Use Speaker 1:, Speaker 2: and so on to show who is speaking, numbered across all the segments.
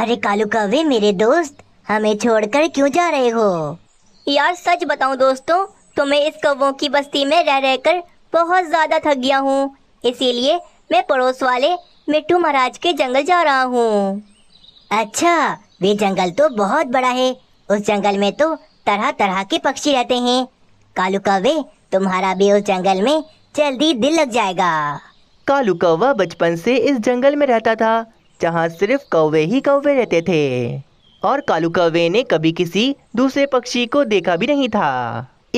Speaker 1: अरे कालू कवे मेरे दोस्त हमें छोड़कर क्यों जा रहे हो यार सच बताऊं दोस्तों तुम्हें तो इस कौवों की बस्ती में रह रहकर बहुत ज़्यादा थक गया हूँ इसीलिए मैं पड़ोस वाले मिट्टू महाराज के जंगल जा रहा हूँ अच्छा वे जंगल तो बहुत बड़ा है उस जंगल में तो तरह तरह के पक्षी रहते हैं कालू कवे तुम्हारा भी उस जंगल में जल्दी दिल लग जाएगा
Speaker 2: कालू कौवा बचपन से इस जंगल में रहता था जहाँ सिर्फ कौवे ही कौवे रहते थे और कालू कौवे ने कभी किसी दूसरे पक्षी को देखा भी नहीं था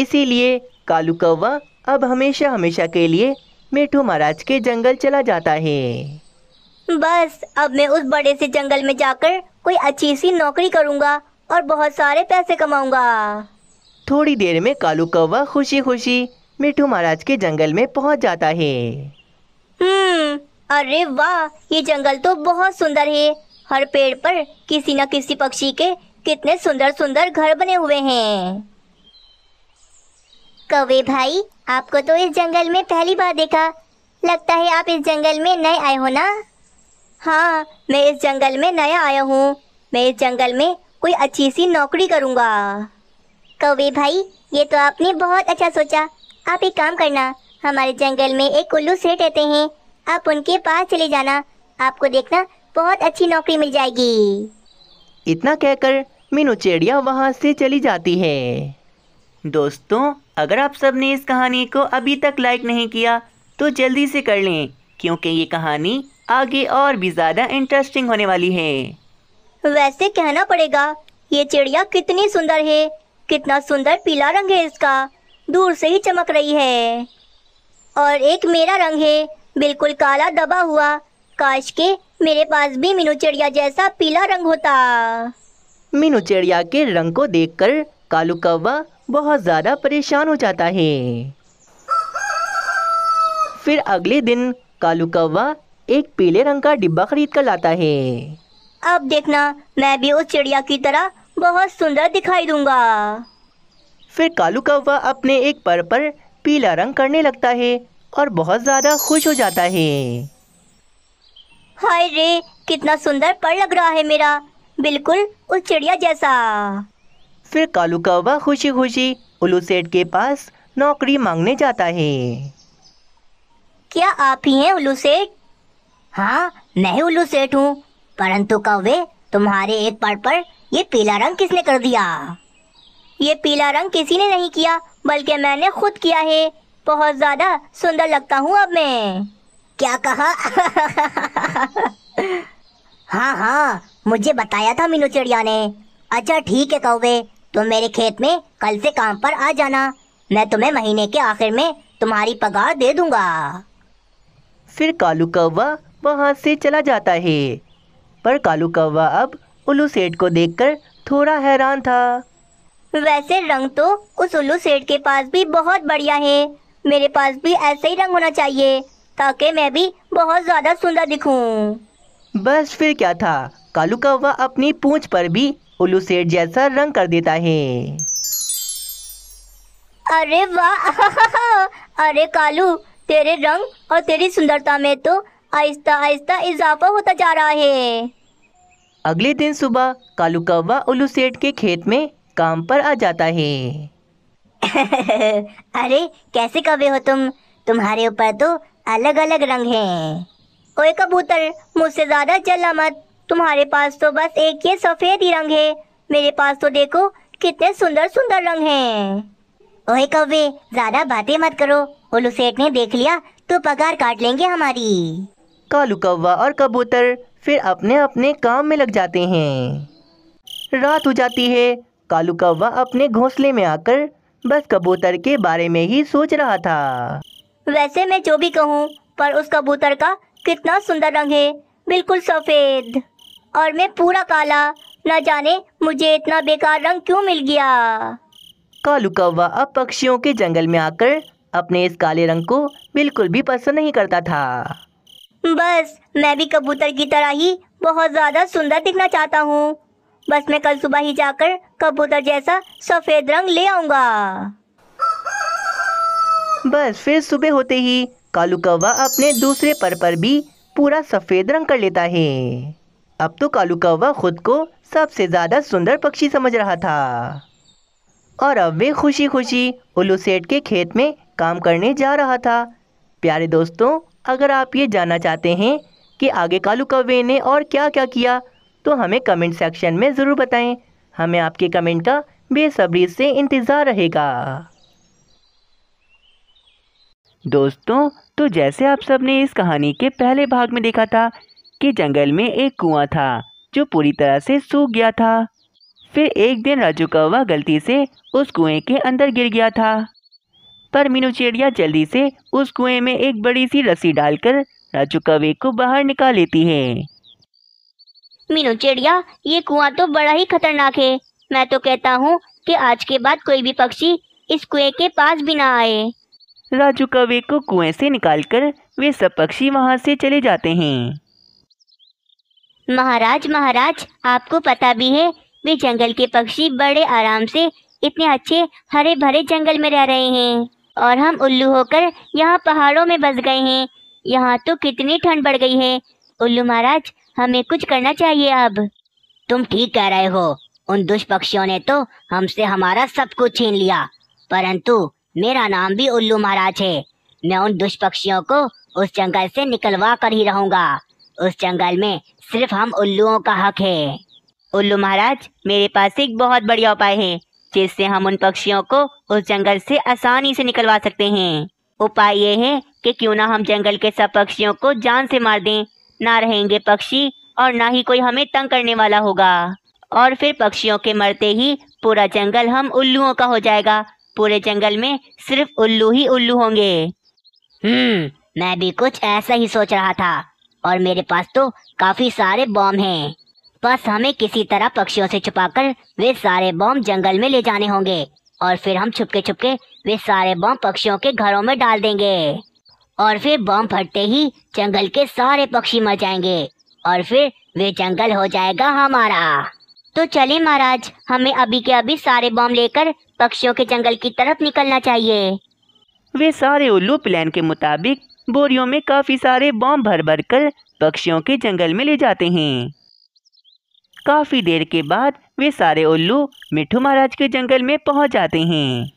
Speaker 2: इसीलिए कालू कौवा अब हमेशा हमेशा के लिए मेठू महाराज के जंगल चला जाता है
Speaker 1: बस अब मैं उस बड़े से जंगल में जाकर कोई अच्छी सी नौकरी करूंगा और बहुत सारे पैसे कमाऊंगा
Speaker 2: थोड़ी देर में कालू कौवा खुशी खुशी मिठू महाराज के जंगल में पहुंच जाता है
Speaker 1: हम्म अरे वाह ये जंगल तो बहुत सुंदर है हर पेड़ पर किसी न किसी पक्षी के कितने सुंदर सुंदर घर बने हुए हैं कवे भाई आपको तो इस जंगल में पहली बार देखा लगता है आप इस जंगल में नए आए हो ना हाँ मैं इस जंगल में नया आया हूँ मैं इस जंगल में कोई अच्छी सी नौकरी करूँगा कवे भाई ये तो आपने बहुत अच्छा सोचा आप एक काम करना हमारे जंगल में एक उल्लू सेठ रहते हैं आप उनके पास चले जाना आपको देखना बहुत अच्छी नौकरी मिल जाएगी
Speaker 2: इतना कहकर मीनू चिड़िया वहाँ से चली जाती है दोस्तों अगर आप सब ने इस कहानी को अभी तक लाइक नहीं किया तो जल्दी से कर लें क्योंकि ये कहानी
Speaker 1: आगे और भी ज़्यादा इंटरेस्टिंग होने वाली है वैसे कहना पड़ेगा ये चिड़िया कितनी सुंदर है कितना सुंदर पीला रंग है इसका दूर से ही चमक रही है और एक मेरा रंग है बिल्कुल काला दबा हुआ काश के मेरे पास भी मीनू चिड़िया जैसा पीला रंग होता
Speaker 2: मीनू चिड़िया के रंग को देखकर कालू कौवा बहुत ज़्यादा परेशान हो जाता है फिर अगले दिन कालू कौवा एक पीले रंग का डिब्बा खरीद कर लाता है
Speaker 1: अब देखना मैं भी उस चिड़िया की तरह बहुत सुंदर दिखाई दूंगा फिर कालू कौवा अपने एक पर
Speaker 2: पर पीला रंग करने लगता है और बहुत ज़्यादा खुश हो जाता है
Speaker 1: हाय रे कितना सुंदर पर लग रहा है मेरा बिल्कुल उस चिड़िया जैसा
Speaker 2: फिर कालू कौवा खुशी खुशी उल्लू सेठ के पास नौकरी मांगने जाता है
Speaker 1: क्या आप ही हैं उल्लू सेठ हाँ मैं ही उल्लू सेठ हूँ परंतु कौवे तुम्हारे एक पर पर ये पीला रंग किसने कर दिया ये पीला रंग किसी ने नहीं किया बल्कि मैंने खुद किया है बहुत ज्यादा सुंदर लगता हूँ अब मैं क्या कहा हाँ हाँ मुझे बताया था मीनू चिड़िया ने अच्छा ठीक है कौवे तुम मेरे खेत में कल से काम पर आ जाना मैं तुम्हें महीने के आखिर में तुम्हारी पगार दे दूंगा
Speaker 2: फिर कालू कौवा वहाँ से चला जाता है पर कालू कौवा अब उल्लू सेठ को देखकर
Speaker 1: थोड़ा हैरान था वैसे रंग तो उस उल्लू सेठ के पास भी बहुत बढ़िया है मेरे पास भी ऐसे ही रंग होना चाहिए ताकि मैं भी बहुत ज़्यादा सुंदर दिखूं।
Speaker 2: बस फिर क्या था कालू कौवा अपनी पूंछ पर भी उल्लू सेठ जैसा रंग कर देता है
Speaker 1: अरे वाह अरे कालू तेरे रंग और तेरी सुंदरता में तो आहिस्ता आहिस्ता इजाफा होता जा रहा है
Speaker 2: अगले दिन सुबह कालू कौवा उल्लू सेठ के खेत में काम पर आ जाता है अरे
Speaker 1: कैसे कवे हो तुम तुम्हारे ऊपर तो अलग अलग रंग हैं ओए कबूतर मुझसे ज्यादा चलना मत तुम्हारे पास तो बस एक ही सफेद ही रंग है मेरे पास तो देखो कितने सुंदर सुंदर रंग हैं ओए कौवे ज्यादा बातें मत करो उल्लू सेठ ने देख लिया तो पगार काट लेंगे हमारी
Speaker 2: कालू कौवा और कबूतर फिर अपने अपने काम में लग जाते हैं रात हो जाती है कालू कौवा अपने घोंसले में आकर बस कबूतर के बारे में ही सोच रहा था
Speaker 1: वैसे मैं जो भी कहूँ पर उस कबूतर का कितना सुंदर रंग है बिल्कुल सफेद और मैं पूरा काला न जाने मुझे इतना बेकार रंग क्यों मिल गया
Speaker 2: कालू कौवा अब पक्षियों के जंगल में आकर अपने इस काले रंग को बिल्कुल भी पसंद नहीं करता था
Speaker 1: बस मैं भी कबूतर की तरह ही बहुत ज्यादा सुंदर दिखना चाहता हूँ बस मैं कल सुबह ही जाकर कबूतर जैसा सफेद रंग ले आऊंगा
Speaker 2: बस फिर सुबह होते ही कालू कौवा अपने दूसरे पर पर भी पूरा सफेद रंग कर लेता है अब तो कालू कौवा खुद को सबसे ज्यादा सुंदर पक्षी समझ रहा था और अब वे खुशी खुशी उल्लू सेठ के खेत में काम करने जा रहा था प्यारे दोस्तों अगर आप ये जानना चाहते हैं कि आगे कालू कौवे ने और क्या क्या किया तो हमें कमेंट सेक्शन में ज़रूर बताएं हमें आपके कमेंट का बेसब्री से इंतज़ार रहेगा दोस्तों तो जैसे आप ने इस कहानी के पहले भाग में देखा था कि जंगल में एक कुआं था जो पूरी तरह से सूख गया था फिर एक दिन राजू कौवा गलती से उस कुएं के अंदर गिर गया था पर मीनू चिड़िया जल्दी से उस कुएं में एक बड़ी सी रस्सी डालकर राजू कौवे को बाहर निकाल लेती है
Speaker 1: मीनू चिड़िया ये कुआं तो बड़ा ही खतरनाक है मैं तो कहता हूँ कि आज के बाद कोई भी पक्षी इस कुएं के पास भी ना आए
Speaker 2: राजू कवे को कुएं से निकालकर वे सब पक्षी वहाँ से चले जाते हैं
Speaker 1: महाराज महाराज आपको पता भी है वे जंगल के पक्षी बड़े आराम से इतने अच्छे हरे भरे जंगल में रह रहे हैं और हम उल्लू होकर यहाँ पहाड़ों में बस गए हैं यहाँ तो कितनी ठंड बढ़ गई है उल्लू महाराज हमें कुछ करना चाहिए अब तुम ठीक कह रहे हो उन दुष्पक्षियों ने तो हमसे हमारा सब कुछ छीन लिया परंतु मेरा नाम भी उल्लू महाराज है मैं उन दुष्पक्षियों को उस जंगल से निकलवा कर ही रहूंगा उस जंगल में सिर्फ हम उल्लुओं का हक है उल्लू महाराज मेरे पास एक बहुत बढ़िया उपाय है जिससे हम उन पक्षियों को उस जंगल से आसानी से निकलवा सकते हैं उपाय ये है कि क्यों ना हम जंगल के सब पक्षियों को जान से मार दें ना रहेंगे पक्षी और ना ही कोई हमें तंग करने वाला होगा और फिर पक्षियों के मरते ही पूरा जंगल हम उल्लुओं का हो जाएगा पूरे जंगल में सिर्फ उल्लू ही उल्लू होंगे हम्म मैं भी कुछ ऐसा ही सोच रहा था और मेरे पास तो काफी सारे बॉम्ब हैं बस हमें किसी तरह पक्षियों से छुपाकर वे सारे बॉम्ब जंगल में ले जाने होंगे और फिर हम छुपके छुपके वे सारे बॉम्ब पक्षियों के घरों में डाल देंगे और फिर बम फटते ही जंगल के सारे पक्षी मर जाएंगे और फिर वे जंगल हो जाएगा हमारा तो चले महाराज हमें अभी के अभी सारे बम लेकर पक्षियों के जंगल की तरफ निकलना चाहिए
Speaker 2: वे सारे उल्लू प्लान के मुताबिक बोरियों में काफी सारे बम भर भर कर पक्षियों के जंगल में ले जाते हैं काफी देर के बाद वे सारे उल्लू मिठू महाराज के जंगल में पहुंच जाते हैं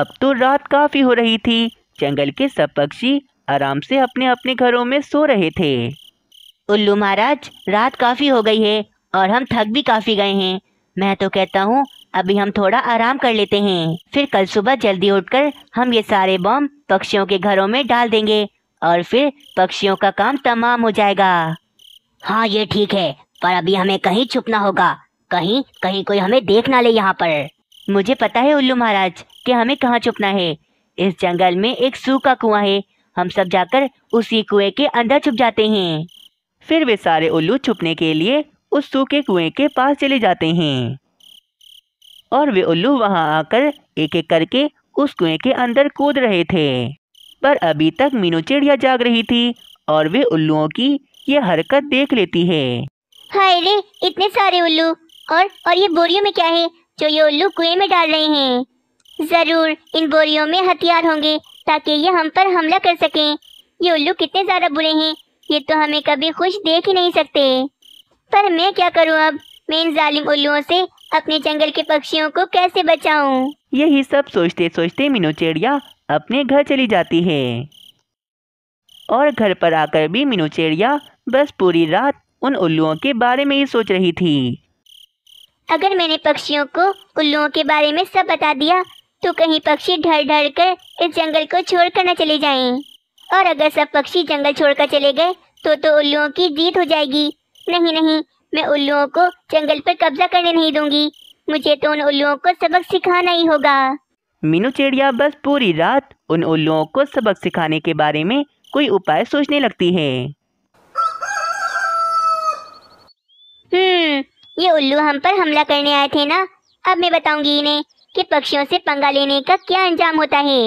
Speaker 2: अब तो रात काफी हो रही थी जंगल के सब पक्षी आराम से अपने अपने घरों में सो
Speaker 1: रहे थे उल्लू महाराज रात काफ़ी हो गई है और हम थक भी काफ़ी गए हैं मैं तो कहता हूँ अभी हम थोड़ा आराम कर लेते हैं फिर कल सुबह जल्दी उठकर हम ये सारे बम पक्षियों के घरों में डाल देंगे और फिर पक्षियों का काम तमाम हो जाएगा हाँ ये ठीक है पर अभी हमें कहीं छुपना होगा कहीं कहीं कोई हमें देख ना ले यहाँ पर मुझे पता है उल्लू महाराज कि हमें कहाँ छुपना है इस जंगल में एक सूखा कुआं है हम सब जाकर उसी कुएं के अंदर छुप जाते हैं
Speaker 2: फिर वे सारे उल्लू छुपने के लिए उस सूखे कुएं के पास चले जाते हैं और वे उल्लू वहां आकर एक एक करके उस कुएं के अंदर कूद रहे थे पर अभी तक मीनू चिड़िया जाग रही थी और वे उल्लुओं की ये हरकत देख लेती है
Speaker 1: हाय रे इतने सारे उल्लू और और ये बोरियों में क्या है जो ये उल्लू कुएं में डाल रहे हैं जरूर इन बोरियों में हथियार होंगे ताकि ये हम पर हमला कर सकें ये उल्लू कितने ज्यादा बुरे हैं ये तो हमें कभी खुश देख ही नहीं सकते पर मैं क्या करूं अब मैं इन जालिम उल्लुओं से अपने जंगल के पक्षियों को कैसे बचाऊं?
Speaker 2: यही सब सोचते सोचते मीनू चिड़िया अपने घर चली जाती है और घर पर आकर भी मीनू चिड़िया बस पूरी रात उन उल्लुओं के बारे में ही सोच रही थी
Speaker 1: अगर मैंने पक्षियों को उल्लुओं के बारे में सब बता दिया तो कहीं पक्षी ढल ढर कर इस जंगल को छोड़कर न चले जाएं। और अगर सब पक्षी जंगल छोड़कर चले गए तो तो उल्लुओं की जीत हो जाएगी नहीं नहीं मैं उल्लुओं को जंगल पर कब्जा करने नहीं दूंगी मुझे तो उन उल्लुओं को सबक सिखाना ही होगा
Speaker 2: मीनू चिड़िया बस पूरी रात उन उल्लुओं को सबक सिखाने के बारे में कोई उपाय सोचने लगती है
Speaker 1: हम्म ये उल्लू हम पर हमला करने आए थे ना अब मैं बताऊंगी इन्हें कि पक्षियों से पंगा लेने का क्या अंजाम होता है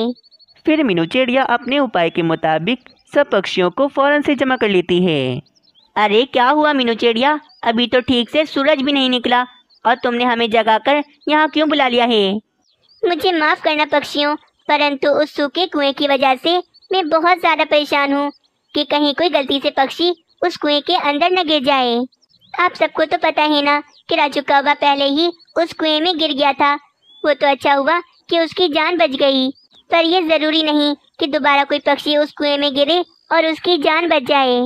Speaker 2: फिर मीनू चिड़िया अपने उपाय के मुताबिक सब पक्षियों को फौरन से जमा
Speaker 1: कर लेती है अरे क्या हुआ मीनू चिड़िया अभी तो ठीक से सूरज भी नहीं निकला और तुमने हमें जगा कर यहाँ क्यों बुला लिया है मुझे माफ़ करना पक्षियों परंतु उस सूखे कुएं की वजह से मैं बहुत ज़्यादा परेशान हूँ कि कहीं कोई गलती से पक्षी उस कुएं के अंदर न गिर जाए आप सबको तो पता है ना कि राजू कौवा पहले ही उस कुएं में गिर गया था वो तो अच्छा हुआ कि उसकी जान बच गई पर यह जरूरी नहीं कि दोबारा कोई पक्षी उस कुएं में गिरे और उसकी जान बच जाए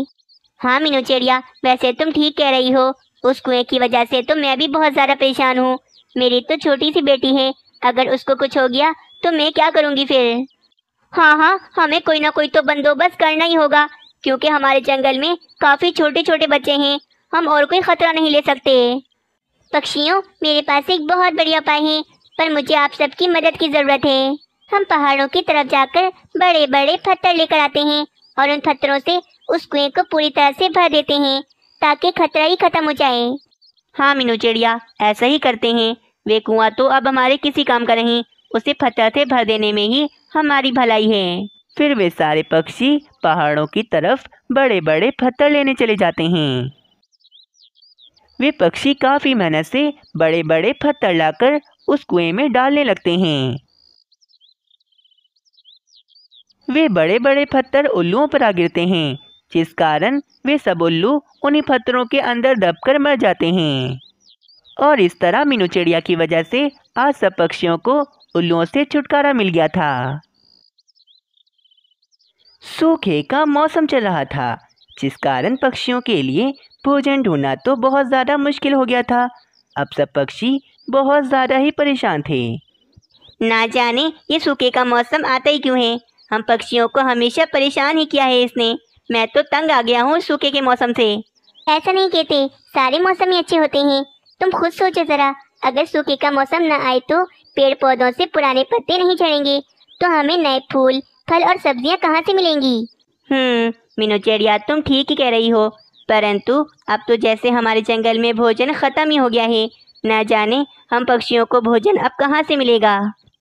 Speaker 1: हाँ मीनू चिड़िया वैसे तुम ठीक कह रही हो उस कुएं की वजह से तो मैं भी बहुत ज़्यादा परेशान हूँ मेरी तो छोटी सी बेटी है अगर उसको कुछ हो गया तो मैं क्या करूँगी फिर हाँ हाँ हमें कोई ना कोई तो बंदोबस्त करना ही होगा क्योंकि हमारे जंगल में काफ़ी छोटे छोटे बच्चे हैं हम और कोई ख़तरा नहीं ले सकते पक्षियों मेरे पास एक बहुत बढ़िया उपाय है पर मुझे आप सबकी मदद की ज़रूरत है हम पहाड़ों की तरफ जाकर बड़े बड़े पत्थर लेकर आते हैं और उन पत्थरों से उस कुएं को पूरी तरह से भर देते हैं ताकि खतरा ही खत्म हो जाए हाँ मीनू चिड़िया ऐसा ही करते हैं वे कुआं तो अब हमारे किसी काम का नहीं उसे पत्थर से भर देने में ही हमारी भलाई है
Speaker 2: फिर वे सारे पक्षी पहाड़ों की तरफ बड़े बड़े पत्थर लेने चले जाते हैं वे पक्षी काफ़ी मेहनत से बड़े बड़े पत्थर लाकर उस कुएं में डालने लगते हैं वे बड़े बड़े पत्थर उल्लुओं पर आ गिरते हैं जिस कारण वे सब उल्लू उन्हीं पत्थरों के अंदर दबकर मर जाते हैं और इस तरह मीनू चिड़िया की वजह से आज सब पक्षियों को उल्लुओं से छुटकारा मिल गया था सूखे का मौसम चल रहा था जिस कारण पक्षियों के लिए भोजन ढूंढना तो बहुत ज़्यादा मुश्किल हो गया था अब सब पक्षी बहुत ज़्यादा ही परेशान थे
Speaker 1: ना जाने ये सूखे का मौसम आता ही क्यों है हम पक्षियों को हमेशा परेशान ही किया है इसने मैं तो तंग आ गया हूँ सूखे के मौसम से ऐसा नहीं कहते सारे मौसम ही अच्छे होते हैं तुम खुद सोचो ज़रा अगर सूखे का मौसम न आए तो पेड़ पौधों से पुराने पत्ते नहीं झड़ेंगे तो हमें नए फूल फल और सब्जियाँ कहाँ से मिलेंगी हम्म मिनोचेरिया तुम ठीक ही कह रही हो परंतु अब तो जैसे हमारे जंगल में भोजन खत्म ही हो गया है न जाने हम पक्षियों को भोजन अब कहाँ से मिलेगा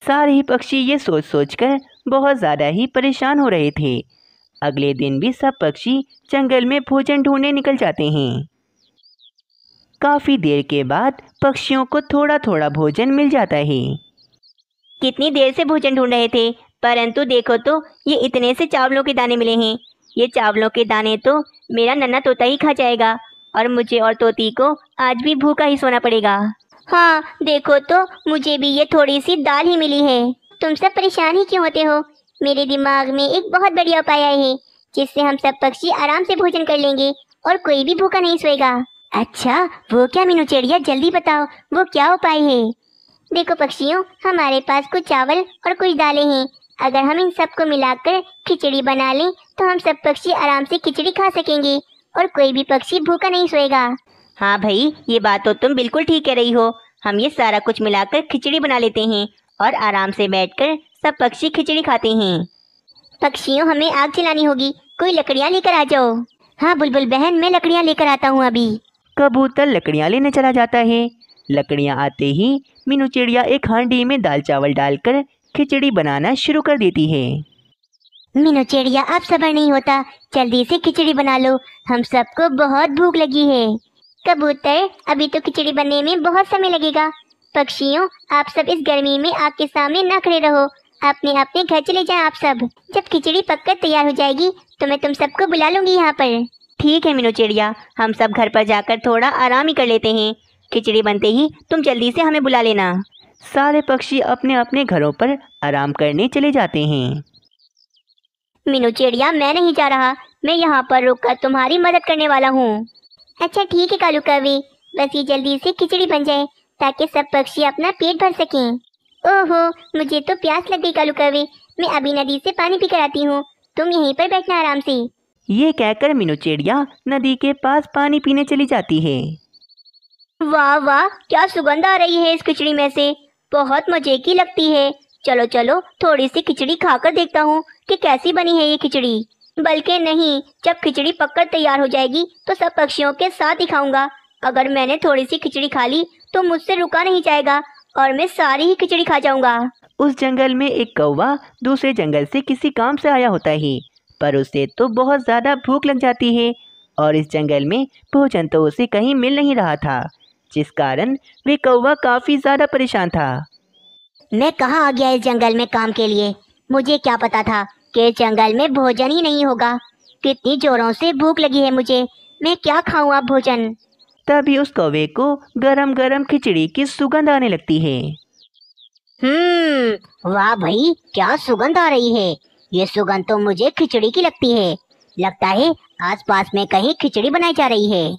Speaker 2: सारे ही पक्षी ये सोच सोच कर बहुत ज़्यादा ही परेशान हो रहे थे अगले दिन भी सब पक्षी जंगल में भोजन ढूंढने निकल जाते हैं काफ़ी देर के बाद पक्षियों को थोड़ा थोड़ा भोजन मिल जाता है
Speaker 1: कितनी देर से भोजन ढूंढ रहे थे परंतु देखो तो ये इतने से चावलों के दाने मिले हैं ये चावलों के दाने तो मेरा नन्ना तोता ही खा जाएगा और मुझे और तोती को आज भी भूखा ही सोना पड़ेगा हाँ देखो तो मुझे भी ये थोड़ी सी दाल ही मिली है तुम सब परेशान ही क्यों होते हो मेरे दिमाग में एक बहुत बढ़िया उपाय है जिससे हम सब पक्षी आराम से भोजन कर लेंगे और कोई भी भूखा नहीं सोएगा अच्छा वो क्या मीनू चिड़िया जल्दी बताओ वो क्या उपाय है देखो पक्षियों हमारे पास कुछ चावल और कुछ दालें हैं अगर हम इन सबको मिलाकर खिचड़ी बना लें तो हम सब पक्षी आराम से खिचड़ी खा सकेंगे और कोई भी पक्षी भूखा नहीं सोएगा हाँ भाई ये बात तो तुम बिल्कुल ठीक कह रही हो हम ये सारा कुछ मिलाकर खिचड़ी बना लेते हैं और आराम से बैठकर सब पक्षी खिचड़ी खाते हैं पक्षियों हमें आग जलानी होगी कोई लकड़ियाँ लेकर आ जाओ हाँ बुलबुल बहन मैं लकड़ियाँ लेकर आता हूँ अभी
Speaker 2: कबूतर लकड़ियाँ लेने चला जाता है लकड़ियाँ आते ही मीनू चिड़िया एक हांडी में दाल चावल डालकर खिचड़ी बनाना शुरू कर देती है
Speaker 1: मीनू चिड़िया अब सबर नहीं होता जल्दी से खिचड़ी बना लो हम सबको बहुत भूख लगी है कबूतर अभी तो खिचड़ी बनने में बहुत समय लगेगा पक्षियों आप सब इस गर्मी में आग के सामने न खड़े रहो अपने अपने घर चले जाएं आप सब जब खिचड़ी पककर तैयार हो जाएगी तो मैं तुम सबको बुला लूंगी यहाँ पर ठीक है मीनू चिड़िया हम सब घर पर जाकर थोड़ा आराम ही कर लेते हैं खिचड़ी बनते ही तुम जल्दी से हमें बुला लेना
Speaker 2: सारे पक्षी अपने अपने घरों पर आराम करने चले जाते हैं
Speaker 1: मीनू चिड़िया मैं नहीं जा रहा मैं यहाँ पर रुक कर तुम्हारी मदद करने वाला हूँ अच्छा ठीक है कालू कवि बस ये जल्दी से खिचड़ी बन जाए ताकि सब पक्षी अपना पेट भर सकें ओहो मुझे तो प्यास लग गई कालू कवि मैं अभी नदी से पानी पी कर आती हूँ तुम यहीं पर बैठना आराम से
Speaker 2: ये कहकर मीनू चिड़िया नदी के पास पानी पीने चली जाती है
Speaker 1: वाह वाह क्या सुगंध आ रही है इस खिचड़ी में से बहुत मजे की लगती है चलो चलो थोड़ी सी खिचड़ी खाकर देखता हूँ कि कैसी बनी है ये खिचड़ी बल्कि नहीं जब खिचड़ी पककर तैयार हो जाएगी तो सब पक्षियों के साथ ही खाऊंगा अगर मैंने थोड़ी सी खिचड़ी खा ली तो मुझसे रुका नहीं जाएगा और मैं सारी ही खिचड़ी खा जाऊंगा उस जंगल में एक
Speaker 2: कौवा दूसरे जंगल से किसी काम से आया होता है पर उसे तो बहुत ज़्यादा भूख लग जाती है और इस जंगल में भोजन तो उसे कहीं मिल नहीं रहा था जिस कारण वे कौवा काफ़ी ज़्यादा परेशान था
Speaker 1: मैं कहाँ आ गया इस जंगल में काम के लिए मुझे क्या पता था कि जंगल में भोजन ही नहीं होगा कितनी जोरों से भूख लगी है मुझे मैं क्या खाऊं आप भोजन तभी उस कौवे को गरम गरम
Speaker 2: खिचड़ी की सुगंध आने लगती है
Speaker 1: हम्म वाह भाई क्या सुगंध आ रही है ये सुगंध तो मुझे खिचड़ी की लगती है लगता है आसपास में कहीं खिचड़ी बनाई जा रही है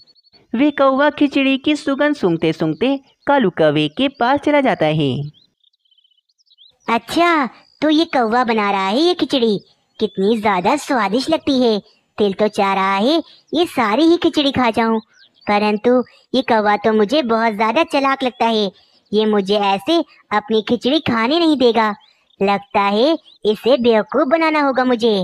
Speaker 2: वे कौवा खिचड़ी की सुगंध सूंघते सूंघते कालू कौवे के पास चला जाता है
Speaker 1: अच्छा तो ये कौवा बना रहा है ये खिचड़ी कितनी ज्यादा स्वादिष्ट लगती है दिल तो चाह रहा है ये सारी ही खिचड़ी खा जाऊं परंतु ये कौवा तो मुझे बहुत ज्यादा चलाक लगता है ये मुझे ऐसे अपनी खिचड़ी खाने नहीं देगा लगता है इसे बेवकूफ बनाना होगा मुझे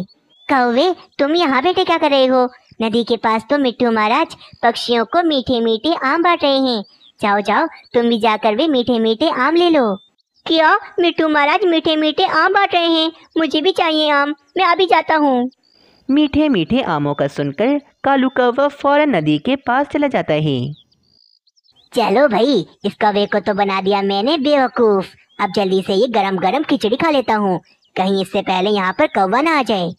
Speaker 1: कौवे तुम यहाँ बैठे क्या कर रहे हो नदी के पास तो मिट्टू महाराज पक्षियों को मीठे मीठे आम बांट रहे हैं जाओ जाओ तुम भी जाकर वे मीठे मीठे आम ले लो क्या मिट्टू महाराज मीठे मीठे आम बांट रहे हैं मुझे भी चाहिए आम मैं अभी जाता हूँ
Speaker 2: मीठे मीठे आमों का सुनकर कालू कौवा फौरन नदी के पास चला जाता है
Speaker 1: चलो भाई इस कौवे को तो बना दिया मैंने बेवकूफ अब जल्दी से ये गरम गरम खिचड़ी खा लेता हूँ कहीं इससे पहले यहाँ पर कौवा ना आ जाए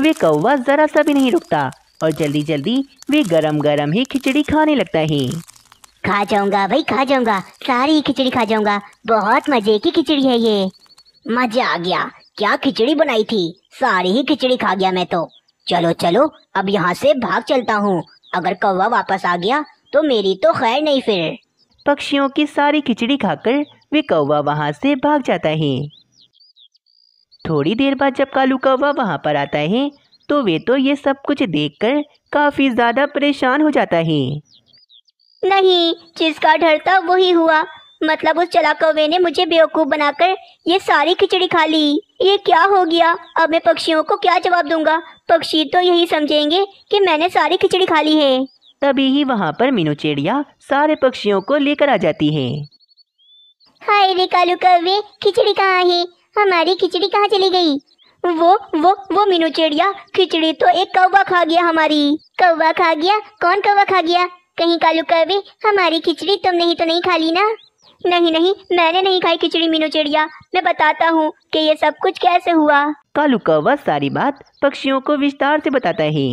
Speaker 2: वे कौवा जरा सा भी नहीं रुकता और जल्दी जल्दी वे गरम गरम ही खिचड़ी खाने लगता है
Speaker 1: खा जाऊंगा भाई खा जाऊंगा सारी खिचड़ी खा जाऊंगा बहुत मजे की खिचड़ी है ये मजा आ गया क्या खिचड़ी बनाई थी सारी ही खिचड़ी खा गया मैं तो चलो चलो अब यहाँ से भाग चलता हूँ अगर कौवा वापस आ गया तो मेरी तो खैर नहीं फिर पक्षियों की
Speaker 2: सारी खिचड़ी खाकर वे कौवा वहाँ से भाग जाता है थोड़ी देर बाद जब कालू कौवा वहाँ पर आता है तो वे तो ये सब कुछ देखकर काफ़ी ज़्यादा परेशान हो जाता है
Speaker 1: नहीं जिसका डर था वही हुआ मतलब उस चला कौवे ने मुझे बेवकूफ़ बनाकर ये सारी खिचड़ी खा ली ये क्या हो गया अब मैं पक्षियों को क्या जवाब दूंगा पक्षी तो यही समझेंगे कि मैंने सारी खिचड़ी खा ली है
Speaker 2: तभी ही वहाँ पर मीनू चिड़िया सारे पक्षियों को लेकर आ जाती है
Speaker 1: हाय रे कालू कौवे खिचड़ी कहाँ है हमारी खिचड़ी कहाँ चली गयी वो वो वो मीनू चिड़िया खिचड़ी तो एक कौवा खा गया हमारी कौवा खा गया कौन कौवा खा गया कहीं कालू कवे हमारी खिचड़ी तुमने ही तो नहीं खा ली ना नहीं नहीं मैंने नहीं खाई खिचड़ी मीनू चिड़िया मैं बताता हूँ कि ये सब कुछ कैसे हुआ
Speaker 2: कालू कौवा सारी बात पक्षियों को विस्तार से बताता है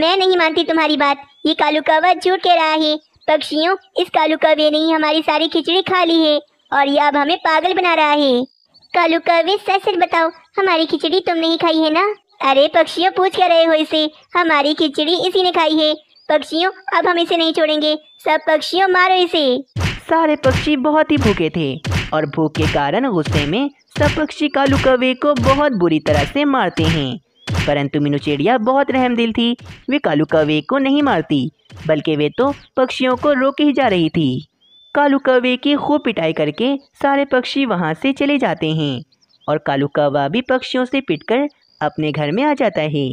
Speaker 1: मैं नहीं मानती तुम्हारी बात ये कालू कौवा झूठ कह रहा है पक्षियों इस कालू कवे ने हमारी सारी खिचड़ी खा ली है और ये अब हमें पागल बना रहा है कालू कवे सच सच बताओ हमारी खिचड़ी तुमने ही खाई है ना अरे पक्षियों पूछ कर रहे हो इसे हमारी खिचड़ी इसी ने खाई है पक्षियों अब हम इसे नहीं छोड़ेंगे सब पक्षियों मारो इसे सारे पक्षी
Speaker 2: बहुत ही भूखे थे और भूख के कारण गुस्से में सब पक्षी कालू कवे को बहुत बुरी तरह से मारते हैं परंतु मीनू चिड़िया बहुत रहमदिल थी वे कालू कवे को नहीं मारती बल्कि वे तो पक्षियों को रोके ही जा रही थी कालू कवे की खूब पिटाई करके सारे पक्षी वहाँ से चले जाते हैं और कालू कौवा भी पक्षियों से पिटकर अपने घर में आ जाता है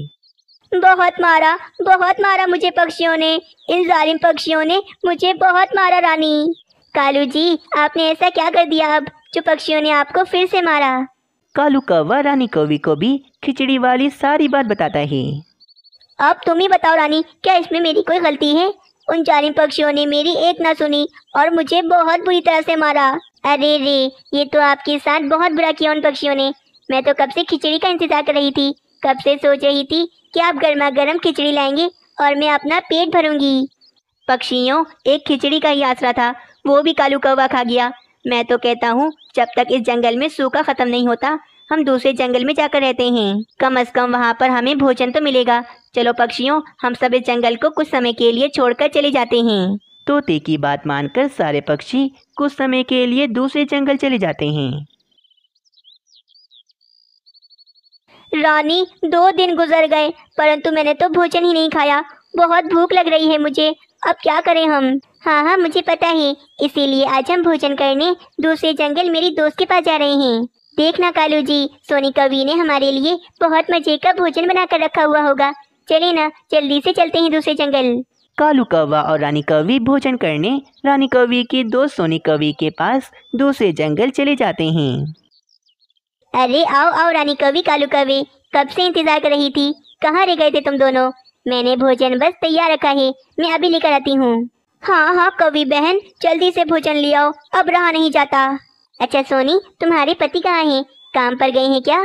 Speaker 1: बहुत मारा बहुत मारा मुझे पक्षियों ने इन जालिम पक्षियों ने मुझे बहुत मारा रानी कालू जी आपने ऐसा क्या कर दिया अब जो पक्षियों ने आपको फिर से मारा कालू कौवा रानी
Speaker 2: कौवी को भी खिचड़ी वाली सारी बात बताता है
Speaker 1: अब तुम ही बताओ रानी क्या इसमें मेरी कोई गलती है उन जालिम पक्षियों ने मेरी एक ना सुनी और मुझे बहुत बुरी तरह से मारा अरे रे ये तो आपके साथ बहुत बुरा किया उन पक्षियों ने मैं तो कब से खिचड़ी का इंतजार कर रही थी कब से सोच रही थी क्या आप गर्मा गर्म खिचड़ी लाएंगे और मैं अपना पेट भरूंगी पक्षियों एक खिचड़ी का ही आसरा था वो भी कालू कौवा खा गया मैं तो कहता हूँ जब तक इस जंगल में सूखा ख़त्म नहीं होता हम दूसरे जंगल में जाकर रहते हैं कम अज कम वहाँ पर हमें भोजन तो मिलेगा चलो पक्षियों हम सब इस जंगल को कुछ समय के लिए छोड़कर चले जाते हैं
Speaker 2: तोते की बात मानकर सारे पक्षी कुछ समय के लिए दूसरे जंगल चले जाते हैं
Speaker 1: रानी दो दिन गुजर गए परंतु मैंने तो भोजन ही नहीं खाया बहुत भूख लग रही है मुझे अब क्या करें हम हाँ हाँ मुझे पता है इसीलिए आज हम भोजन करने दूसरे जंगल मेरी दोस्त के पास जा रहे हैं देखना कालू जी सोनी कवि ने हमारे लिए बहुत मजे का भोजन बनाकर रखा हुआ होगा चले ना जल्दी से चलते हैं दूसरे जंगल
Speaker 2: कालू कौवा और रानी कवि भोजन करने रानी कवि के दोस्त सोनी कवि के पास दूसरे जंगल चले जाते हैं
Speaker 1: अरे आओ आओ रानी कवि कालू कवि कब से इंतजार कर रही थी कहाँ रह गए थे तुम दोनों मैंने भोजन बस तैयार रखा है मैं अभी लेकर आती हूँ हाँ हाँ कवि बहन जल्दी से भोजन ले आओ अब रहा नहीं जाता अच्छा सोनी तुम्हारे पति कहाँ हैं काम पर गए हैं क्या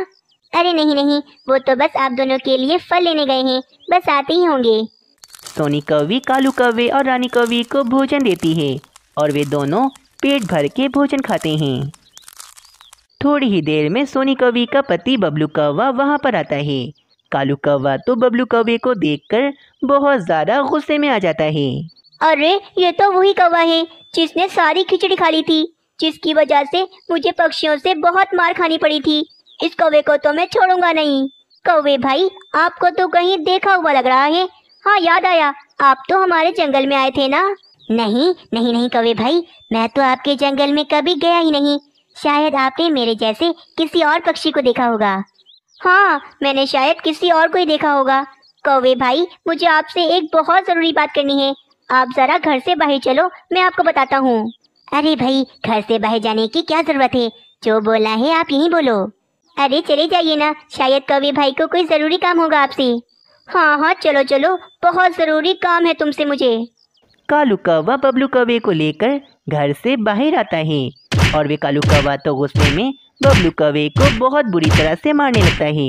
Speaker 1: अरे नहीं नहीं वो तो बस आप दोनों के लिए फल लेने गए हैं बस आते ही होंगे
Speaker 2: सोनी कवि कालू कवि और रानी कवि को भोजन देती है और वे दोनों पेट भर के भोजन खाते हैं थोड़ी ही देर में सोनी कवि का पति बबलू कौवा वहाँ पर आता है कालू कौवा तो बबलू कौवे को देखकर बहुत ज़्यादा गुस्से में आ जाता है
Speaker 1: अरे ये तो वही कौवा है जिसने सारी खिचड़ी खा ली थी जिसकी वजह से मुझे पक्षियों से बहुत मार खानी पड़ी थी इस कौवे को तो मैं छोड़ूंगा नहीं कौवे भाई आपको तो कहीं देखा हुआ लग रहा है हाँ याद आया आप तो हमारे जंगल में आए थे ना नहीं नहीं नहीं कौवे भाई मैं तो आपके जंगल में कभी गया ही नहीं शायद आपने मेरे जैसे किसी और पक्षी को देखा होगा हाँ मैंने शायद किसी और को ही देखा होगा कौवे भाई मुझे आपसे एक बहुत ज़रूरी बात करनी है आप ज़रा घर से बाहर चलो मैं आपको बताता हूँ अरे भाई घर से बाहर जाने की क्या ज़रूरत है जो बोला है आप यहीं बोलो अरे चले जाइए ना शायद कौवे भाई को कोई ज़रूरी काम होगा आपसे हाँ हाँ चलो चलो बहुत ज़रूरी काम है तुमसे मुझे
Speaker 2: कालू कौवा बबलू कौवे को लेकर घर से बाहर आता है और वे कालू कौवा तो गुस्से में बबलू कौवे को बहुत बुरी तरह से मारने लगता है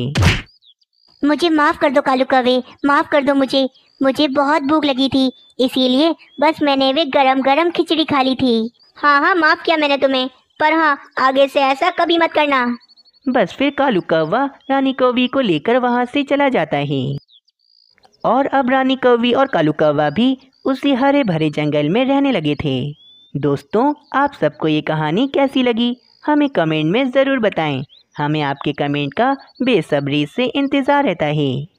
Speaker 1: मुझे माफ़ कर दो कालू कौवे माफ़ कर दो मुझे मुझे बहुत भूख लगी थी इसीलिए बस मैंने वे गरम गरम खिचड़ी खा ली थी हाँ हाँ माफ़ किया मैंने तुम्हें पर हाँ आगे से ऐसा कभी मत करना
Speaker 2: बस फिर कालू कौवा रानी कौवी को लेकर वहाँ से चला जाता है और अब रानी कौवी और कालू कौवा भी उसी हरे भरे जंगल में रहने लगे थे दोस्तों आप सबको ये कहानी कैसी लगी हमें कमेंट में ज़रूर बताएं हमें आपके कमेंट का बेसब्री से इंतज़ार रहता है